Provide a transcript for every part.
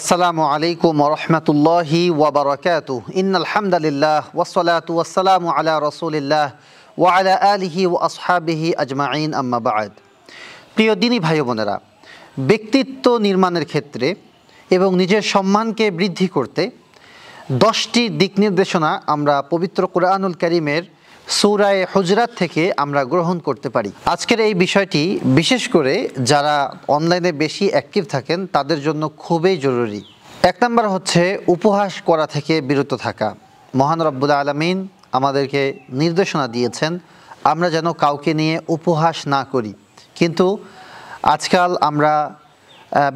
আসসালামু আলাইকুম রহমতুল্লাহি ওবরাকাত ইনালহামদুলিল্লাহ ওসলাত ওসালাম আলা রসুলিল্লাহ আলা আলহি ও আসহাবিহি আজমাইন আম্মাবাদ প্রিয় দিনী ভাই বোনেরা ব্যক্তিত্ব নির্মাণের ক্ষেত্রে এবং নিজের সম্মানকে বৃদ্ধি করতে দশটি দিক নির্দেশনা আমরা পবিত্র কোরআনুল করিমের সৌরায় হুজরাত থেকে আমরা গ্রহণ করতে পারি আজকের এই বিষয়টি বিশেষ করে যারা অনলাইনে বেশি অ্যাক্টিভ থাকেন তাদের জন্য খুবই জরুরি এক নম্বর হচ্ছে উপহাস করা থেকে বিরত থাকা মহান রব্বুল আলমিন আমাদেরকে নির্দেশনা দিয়েছেন আমরা যেন কাউকে নিয়ে উপহাস না করি কিন্তু আজকাল আমরা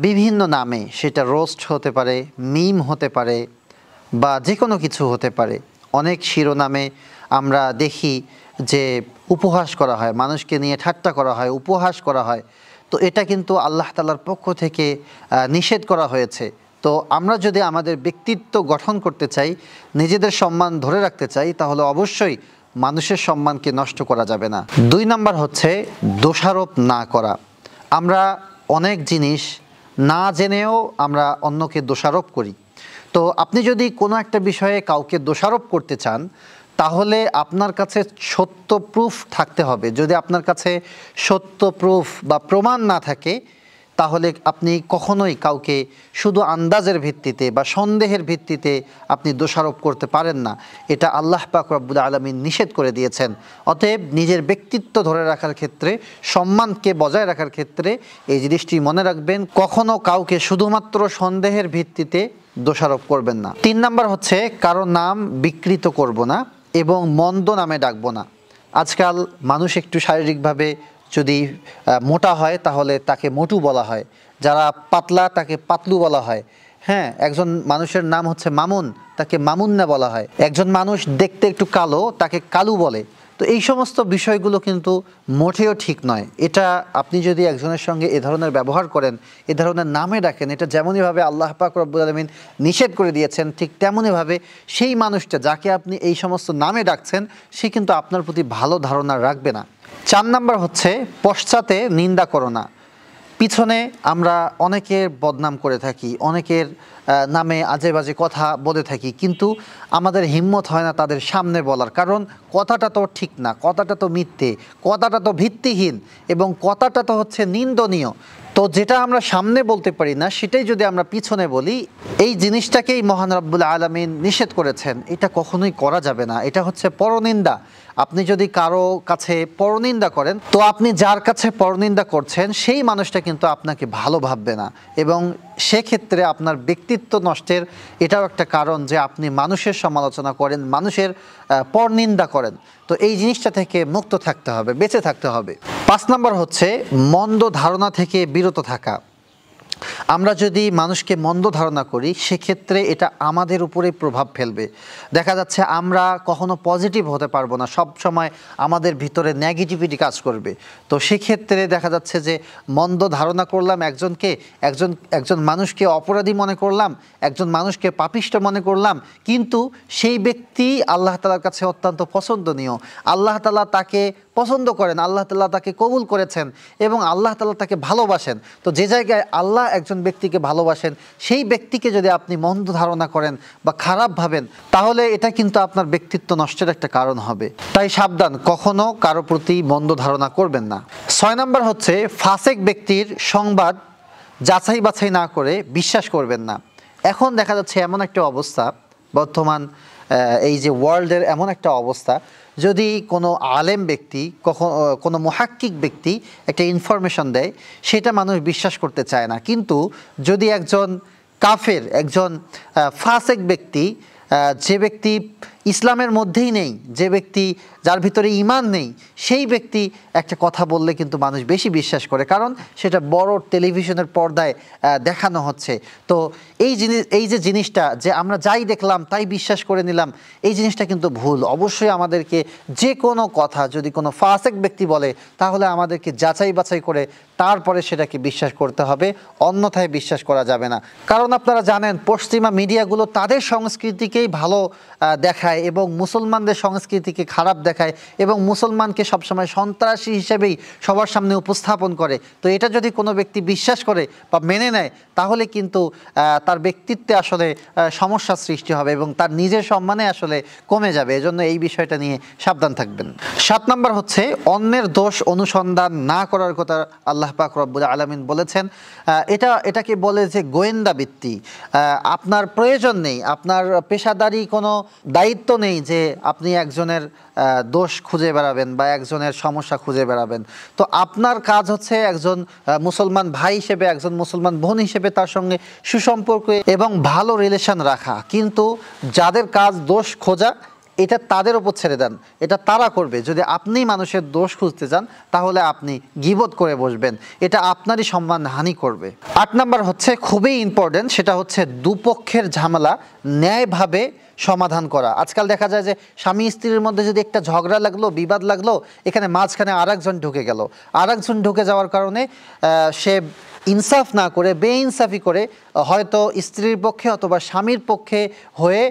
বিভিন্ন নামে সেটা রোস্ট হতে পারে মিম হতে পারে বা যে কোনো কিছু হতে পারে অনেক শিরোনামে আমরা দেখি যে উপহাস করা হয় মানুষকে নিয়ে ঠাট্টা করা হয় উপহাস করা হয় তো এটা কিন্তু আল্লাহ তালার পক্ষ থেকে নিষেধ করা হয়েছে তো আমরা যদি আমাদের ব্যক্তিত্ব গঠন করতে চাই নিজেদের সম্মান ধরে রাখতে চাই তাহলে অবশ্যই মানুষের সম্মানকে নষ্ট করা যাবে না দুই নাম্বার হচ্ছে দোষারোপ না করা আমরা অনেক জিনিস না জেনেও আমরা অন্যকে দোষারোপ করি তো আপনি যদি কোনো একটা বিষয়ে কাউকে দোষারোপ করতে চান তাহলে আপনার কাছে সত্য প্রুফ থাকতে হবে যদি আপনার কাছে সত্য প্রুফ বা প্রমাণ না থাকে তাহলে আপনি কখনোই কাউকে শুধু আন্দাজের ভিত্তিতে বা সন্দেহের ভিত্তিতে আপনি দোষারোপ করতে পারেন না এটা আল্লাহ পাক রব্বুল আলমী নিষেধ করে দিয়েছেন অতএব নিজের ব্যক্তিত্ব ধরে রাখার ক্ষেত্রে সম্মানকে বজায় রাখার ক্ষেত্রে এই জিনিসটি মনে রাখবেন কখনো কাউকে শুধুমাত্র সন্দেহের ভিত্তিতে দোষারোপ করবেন না তিন নাম্বার হচ্ছে কারো নাম বিকৃত করব না এবং মন্দ নামে ডাকবো না আজকাল মানুষ একটু শারীরিকভাবে যদি মোটা হয় তাহলে তাকে মোটু বলা হয় যারা পাতলা তাকে পাতলু বলা হয় হ্যাঁ একজন মানুষের নাম হচ্ছে মামুন তাকে মামুন্না বলা হয় একজন মানুষ দেখতে একটু কালো তাকে কালু বলে তো এই সমস্ত বিষয়গুলো কিন্তু মোটেও ঠিক নয় এটা আপনি যদি একজনের সঙ্গে এ ধরনের ব্যবহার করেন এ ধরনের নামে ডাকেন এটা যেমনইভাবে আল্লাহ পাক রব্বুল আলমিন নিষেধ করে দিয়েছেন ঠিক তেমনইভাবে সেই মানুষটা যাকে আপনি এই সমস্ত নামে ডাকছেন সে কিন্তু আপনার প্রতি ভালো ধারণা রাখবে না চার নাম্বার হচ্ছে পশ্চাতে নিন্দা করো না পিছনে আমরা অনেকের বদনাম করে থাকি অনেকের নামে আজে বাজে কথা বলে থাকি কিন্তু আমাদের হিম্মত হয় না তাদের সামনে বলার কারণ কথাটা তো ঠিক না কথাটা তো মিথ্যে কথাটা তো ভিত্তিহীন এবং কথাটা তো হচ্ছে নিন্দনীয় তো যেটা আমরা সামনে বলতে পারি না সেটাই যদি আমরা পিছনে বলি এই জিনিসটাকেই মহান রব্বুল আলমিন নিষেধ করেছেন এটা কখনোই করা যাবে না এটা হচ্ছে পরনিন্দা আপনি যদি কারো কাছে পরনিন্দা করেন তো আপনি যার কাছে পরনিন্দা করছেন সেই মানুষটা কিন্তু আপনাকে ভালো ভাববে না এবং সেক্ষেত্রে আপনার ব্যক্তিত্ব নষ্টের এটাও একটা কারণ যে আপনি মানুষের সমালোচনা করেন মানুষের পরনিন্দা করেন তো এই জিনিসটা থেকে মুক্ত থাকতে হবে বেঁচে থাকতে হবে পাঁচ নম্বর হচ্ছে মন্দ ধারণা থেকে বিরত থাকা আমরা যদি মানুষকে মন্দ ধারণা করি সেক্ষেত্রে এটা আমাদের উপরে প্রভাব ফেলবে দেখা যাচ্ছে আমরা কখনো পজিটিভ হতে পারবো না সব সময় আমাদের ভিতরে নেগেটিভিটি কাজ করবে তো সেক্ষেত্রে দেখা যাচ্ছে যে মন্দ ধারণা করলাম একজনকে একজন একজন মানুষকে অপরাধী মনে করলাম একজন মানুষকে পাপিষ্ট মনে করলাম কিন্তু সেই ব্যক্তি আল্লাহ তালার কাছে অত্যন্ত পছন্দনীয় আল্লাহ তালা তাকে পছন্দ করেন আল্লাহ তাল্লাহ তাকে কবুল করেছেন এবং আল্লাহ তাল্লাহ তাকে ভালোবাসেন তো যে জায়গায় আল্লাহ একজন ব্যক্তিকে ভালোবাসেন সেই ব্যক্তিকে যদি আপনি মন্দ ধারণা করেন বা খারাপ ভাবেন তাহলে এটা কিন্তু আপনার ব্যক্তিত্ব নষ্টের একটা কারণ হবে তাই সাবধান কখনো কারো প্রতি মন্দ ধারণা করবেন না ছয় নম্বর হচ্ছে ফাসেক ব্যক্তির সংবাদ যাচাই বাছাই না করে বিশ্বাস করবেন না এখন দেখা যাচ্ছে এমন একটা অবস্থা বর্তমান এই যে ওয়ার্ল্ডের এমন একটা অবস্থা যদি কোনো আলেম ব্যক্তি কখন কোনো মহাক্কিক ব্যক্তি একটা ইনফরমেশন দেয় সেটা মানুষ বিশ্বাস করতে চায় না কিন্তু যদি একজন কাফের একজন ফাসেক ব্যক্তি যে ব্যক্তি ইসলামের মধ্যেই নেই যে ব্যক্তি যার ভিতরে ইমান নেই সেই ব্যক্তি একটা কথা বললে কিন্তু মানুষ বেশি বিশ্বাস করে কারণ সেটা বড় টেলিভিশনের পর্দায় দেখানো হচ্ছে তো এই জিনিস এই যে জিনিসটা যে আমরা যাই দেখলাম তাই বিশ্বাস করে নিলাম এই জিনিসটা কিন্তু ভুল অবশ্যই আমাদেরকে যে কোনো কথা যদি কোনো ফাসেক ব্যক্তি বলে তাহলে আমাদেরকে যাচাই বাছাই করে তারপরে সেটাকে বিশ্বাস করতে হবে অন্যথায় বিশ্বাস করা যাবে না কারণ আপনারা জানেন পশ্চিমা মিডিয়াগুলো তাদের সংস্কৃতিকেই ভালো দেখায় এবং মুসলমানদের সংস্কৃতিকে খারাপ দেখায় দেখায় এবং মুসলমানকে সবসময় সন্ত্রাসী হিসেবেই সবার সামনে উপস্থাপন করে তো এটা যদি কোনো ব্যক্তি বিশ্বাস করে বা মেনে নেয় তাহলে কিন্তু তার ব্যক্তিত্বে আসলে সমস্যা সৃষ্টি হবে এবং তার নিজের সম্মানে আসলে কমে যাবে এজন্য এই বিষয়টা নিয়ে সাবধান থাকবেন সাত নম্বর হচ্ছে অন্যের দোষ অনুসন্ধান না করার কথা আল্লাহ পাক রব্বুল আলমিন বলেছেন এটা এটাকে বলে যে গোয়েন্দাবৃত্তি আপনার প্রয়োজন নেই আপনার পেশাদারি কোনো দায়িত্ব নেই যে আপনি একজনের দোষ খুঁজে বেড়াবেন বা একজনের সমস্যা খুঁজে বেড়াবেন তো আপনার কাজ হচ্ছে একজন মুসলমান ভাই হিসেবে একজন মুসলমান বোন হিসেবে তার সঙ্গে সুসম্পর্ক এবং ভালো রিলেশন রাখা কিন্তু যাদের কাজ দোষ খোঁজা এটা তাদের ওপর ছেড়ে দেন এটা তারা করবে যদি আপনি মানুষের দোষ খুঁজতে চান তাহলে আপনি গিবত করে বসবেন এটা আপনারই সম্মান হানি করবে আট নাম্বার হচ্ছে খুবই ইম্পর্টেন্ট সেটা হচ্ছে দুপক্ষের ঝামেলা ন্যায়ভাবে সমাধান করা আজকাল দেখা যায় যে স্বামী স্ত্রীর মধ্যে যদি একটা ঝগড়া লাগলো বিবাদ লাগলো এখানে মাঝখানে আর ঢুকে গেল আর ঢুকে যাওয়ার কারণে সে ইনসাফ না করে বেইনসাফি করে হয়তো স্ত্রীর পক্ষে অথবা স্বামীর পক্ষে হয়ে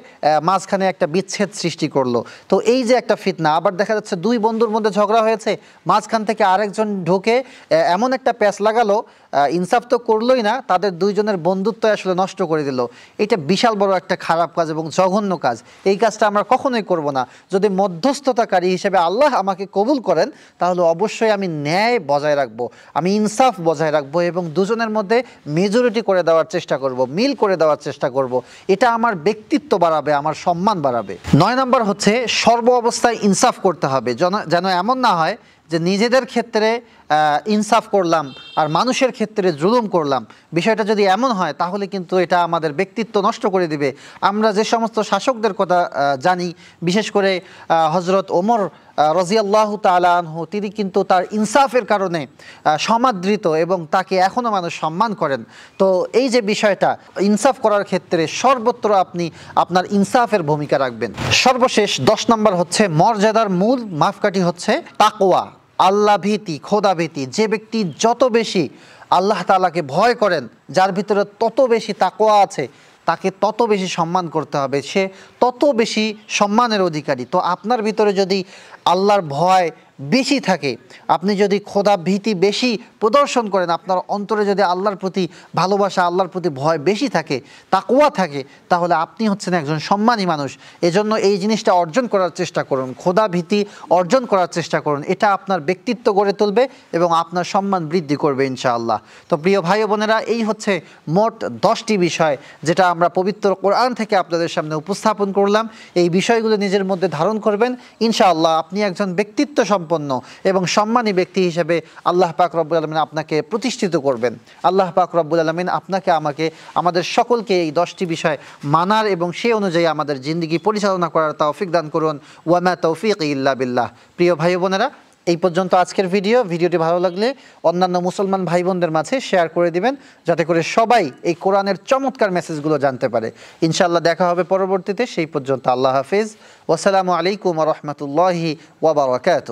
মাঝখানে একটা বিচ্ছেদ সৃষ্টি করলো তো এই যে একটা ফিতনা আবার দেখা যাচ্ছে দুই বন্ধুর মধ্যে ঝগড়া হয়েছে মাঝখান থেকে আরেকজন ঢুকে এমন একটা প্যাচ লাগালো ইনসাফ তো করলোই না তাদের দুইজনের বন্ধুত্ব আসলে নষ্ট করে দিল এটা বিশাল বড় একটা খারাপ কাজ এবং জঘন্য কাজ এই কাজটা আমরা কখনোই করব না যদি মধ্যস্থতাকারী হিসেবে আল্লাহ আমাকে কবুল করেন তাহলে অবশ্যই আমি ন্যায় বজায় রাখবো আমি ইনসাফ বজায় রাখবো এবং দুজনের মধ্যে মেজরিটি করে দেওয়ার চেষ্টা করব মিল করে দেওয়ার চেষ্টা করব এটা আমার ব্যক্তিত্ব বাড়াবে আমার সম্মান বাড়াবে নয় নম্বর হচ্ছে সর্ব অবস্থায় ইনসাফ করতে হবে যেন এমন না হয় যে নিজেদের ক্ষেত্রে ইনসাফ করলাম আর মানুষের ক্ষেত্রে জুলুম করলাম বিষয়টা যদি এমন হয় তাহলে কিন্তু এটা আমাদের ব্যক্তিত্ব নষ্ট করে দিবে আমরা যে সমস্ত শাসকদের কথা জানি বিশেষ করে হজরত ওমর রজিয়াল্লাহ তালহ তিনি কিন্তু তার ইনসাফের কারণে সমাদৃত এবং তাকে এখনও মানুষ সম্মান করেন তো এই যে বিষয়টা ইনসাফ করার ক্ষেত্রে সর্বত্র আপনি আপনার ইনসাফের ভূমিকা রাখবেন সর্বশেষ দশ নম্বর হচ্ছে মর্যাদার মূল মাপকাঠি হচ্ছে তাকোয়া আল্লাহ ভীতি খোদা ভীতি যে ব্যক্তি যত বেশি আল্লাহ তালাকে ভয় করেন যার ভিতরে তত বেশি তাকোয়া আছে তাকে তত বেশি সম্মান করতে হবে সে তত বেশি সম্মানের অধিকারী তো আপনার ভিতরে যদি আল্লাহর ভয় বেশি থাকে আপনি যদি খোদা ভীতি বেশি প্রদর্শন করেন আপনার অন্তরে যদি আল্লাহর প্রতি ভালোবাসা আল্লাহর প্রতি ভয় বেশি থাকে তাকুয়া থাকে তাহলে আপনি হচ্ছেন একজন সম্মানী মানুষ এজন্য এই জিনিসটা অর্জন করার চেষ্টা করুন খোদা ভীতি অর্জন করার চেষ্টা করুন এটা আপনার ব্যক্তিত্ব গড়ে তুলবে এবং আপনার সম্মান বৃদ্ধি করবে ইনশাআল্লাহ তো প্রিয় ভাই বোনেরা এই হচ্ছে মোট দশটি বিষয় যেটা আমরা পবিত্র কোরআন থেকে আপনাদের সামনে উপস্থাপন করলাম এই বিষয়গুলো নিজের মধ্যে ধারণ করবেন ইনশাআল্লাহ আপনি একজন ব্যক্তিত্ব সম্পর্ক সম্পন্ন এবং সম্মানী ব্যক্তি হিসেবে আল্লাহ পাক রব্বুল আলমিন আপনাকে প্রতিষ্ঠিত করবেন আল্লাহ পাক রব্বুল আলমিন আপনাকে আমাকে আমাদের সকলকে এই দশটি বিষয় মানার এবং সে অনুযায়ী আমাদের জিন্দগি পরিচালনা করার তৌফিক দান করুন ওয়ামা তৌফিক ইল্লা বিল্লাহ প্রিয় ভাই বোনেরা এই পর্যন্ত আজকের ভিডিও ভিডিওটি ভালো লাগলে অন্যান্য মুসলমান ভাই বোনদের মাঝে শেয়ার করে দিবেন যাতে করে সবাই এই কোরআনের চমৎকার মেসেজগুলো জানতে পারে ইনশাল্লাহ দেখা হবে পরবর্তীতে সেই পর্যন্ত আল্লাহ হাফিজ ওসালামু আলাইকুম রহমতুল্লাহি ওবরাকাত